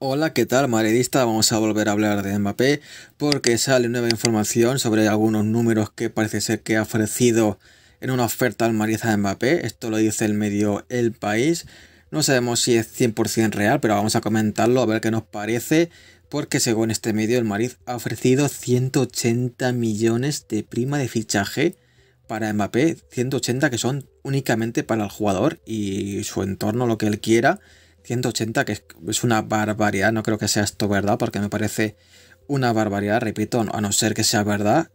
Hola, ¿qué tal, maredista? Vamos a volver a hablar de Mbappé porque sale nueva información sobre algunos números que parece ser que ha ofrecido en una oferta al Madrid a Mbappé. Esto lo dice el medio El País. No sabemos si es 100% real, pero vamos a comentarlo a ver qué nos parece porque según este medio el Madrid ha ofrecido 180 millones de prima de fichaje para Mbappé, 180 que son únicamente para el jugador y su entorno, lo que él quiera. 180, que es una barbaridad, no creo que sea esto verdad, porque me parece una barbaridad, repito, a no ser que sea verdad,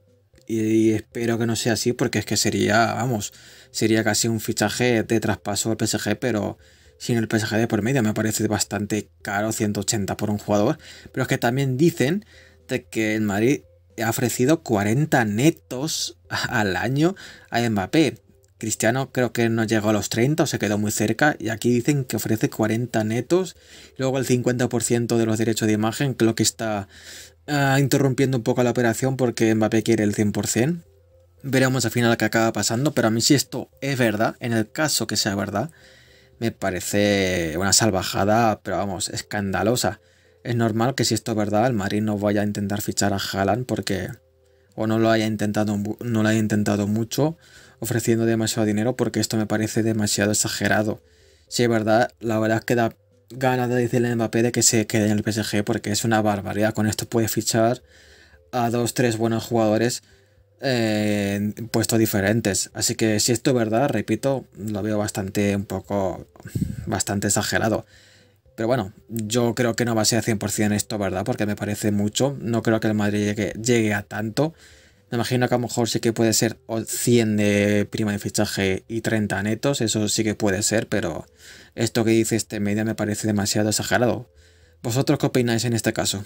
y, espero que no sea así, porque es que sería, vamos, sería casi un fichaje de traspaso al PSG, pero sin el PSG de por medio, me parece bastante caro 180 por un jugador, pero es que también dicen de que el Madrid ha ofrecido 40 netos al año a Mbappé. Cristiano creo que no llegó a los 30 o se quedó muy cerca y aquí dicen que ofrece 40 netos, luego el 50% de los derechos de imagen, creo que está ah, interrumpiendo un poco la operación porque Mbappé quiere el 100%. Veremos al final qué acaba pasando, pero a mí si esto es verdad, en el caso que sea verdad, me parece una salvajada, pero vamos, escandalosa. Es normal que si esto es verdad, el Madrid no vaya a intentar fichar a Haaland porque o no lo haya intentado, no lo haya intentado mucho ofreciendo demasiado dinero porque esto me parece demasiado exagerado. Si es verdad, la verdad es que da ganas de decirle a Mbappé de que se quede en el PSG porque es una barbaridad. Con esto puede fichar a dos, tres buenos jugadores eh, en puestos diferentes. Así que si esto es verdad, repito, lo veo bastante un poco, bastante exagerado. Pero bueno, yo creo que no va a ser 100% esto, ¿verdad? Porque me parece mucho. No creo que el Madrid llegue a tanto. Me imagino que a lo mejor sí que puede ser 100 de prima de fichaje y 30 netos, eso sí que puede ser, pero esto que dice este media me parece demasiado exagerado. ¿Vosotros qué opináis en este caso?